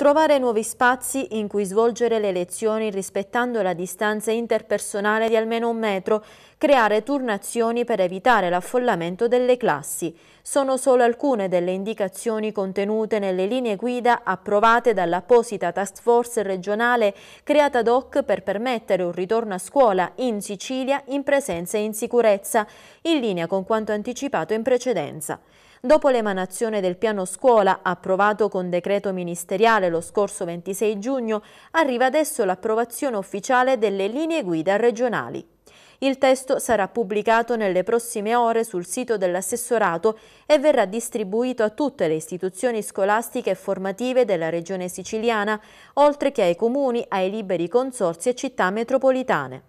trovare nuovi spazi in cui svolgere le lezioni rispettando la distanza interpersonale di almeno un metro, creare turnazioni per evitare l'affollamento delle classi. Sono solo alcune delle indicazioni contenute nelle linee guida approvate dall'apposita task force regionale creata ad hoc per permettere un ritorno a scuola in Sicilia in presenza e in sicurezza, in linea con quanto anticipato in precedenza. Dopo l'emanazione del piano scuola, approvato con decreto ministeriale lo scorso 26 giugno, arriva adesso l'approvazione ufficiale delle linee guida regionali. Il testo sarà pubblicato nelle prossime ore sul sito dell'assessorato e verrà distribuito a tutte le istituzioni scolastiche e formative della regione siciliana, oltre che ai comuni, ai liberi consorzi e città metropolitane.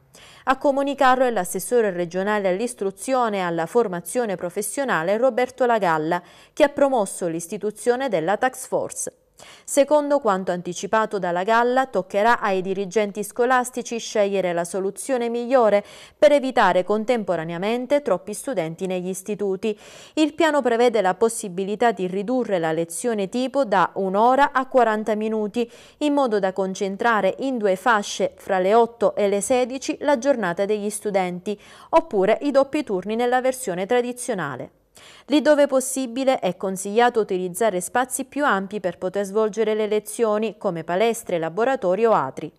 A comunicarlo è l'assessore regionale all'istruzione e alla formazione professionale Roberto Lagalla, che ha promosso l'istituzione della tax force. Secondo quanto anticipato dalla Galla, toccherà ai dirigenti scolastici scegliere la soluzione migliore per evitare contemporaneamente troppi studenti negli istituti. Il piano prevede la possibilità di ridurre la lezione tipo da un'ora a 40 minuti, in modo da concentrare in due fasce fra le 8 e le 16 la giornata degli studenti, oppure i doppi turni nella versione tradizionale. Lì dove possibile è consigliato utilizzare spazi più ampi per poter svolgere le lezioni, come palestre, laboratori o atri.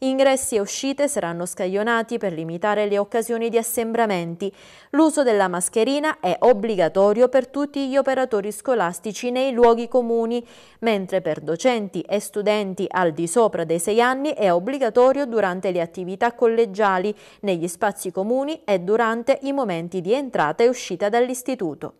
Ingressi e uscite saranno scaglionati per limitare le occasioni di assembramenti. L'uso della mascherina è obbligatorio per tutti gli operatori scolastici nei luoghi comuni, mentre per docenti e studenti al di sopra dei 6 anni è obbligatorio durante le attività collegiali, negli spazi comuni e durante i momenti di entrata e uscita dall'istituto.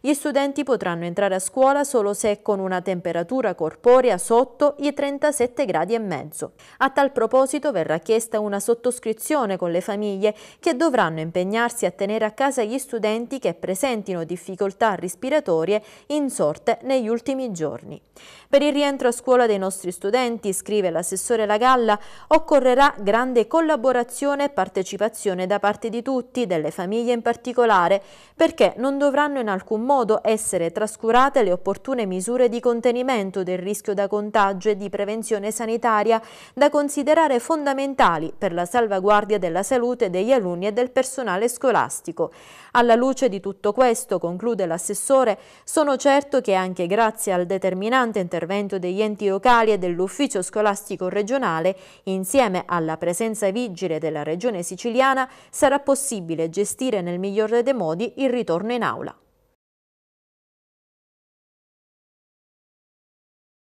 Gli studenti potranno entrare a scuola solo se con una temperatura corporea sotto i 37 gradi e mezzo. A tal proposito verrà chiesta una sottoscrizione con le famiglie che dovranno impegnarsi a tenere a casa gli studenti che presentino difficoltà respiratorie insorte negli ultimi giorni. Per il rientro a scuola dei nostri studenti, scrive l'assessore Lagalla, occorrerà grande collaborazione e partecipazione da parte di tutti, delle famiglie in particolare, perché non dovranno in alcun modo essere trascurate le opportune misure di contenimento del rischio da contagio e di prevenzione sanitaria da considerare fondamentali per la salvaguardia della salute degli alunni e del personale scolastico. Alla luce di tutto questo, conclude l'assessore, sono certo che anche grazie al determinante intervento degli enti locali e dell'ufficio scolastico regionale, insieme alla presenza vigile della regione siciliana, sarà possibile gestire nel migliore dei modi il ritorno in aula.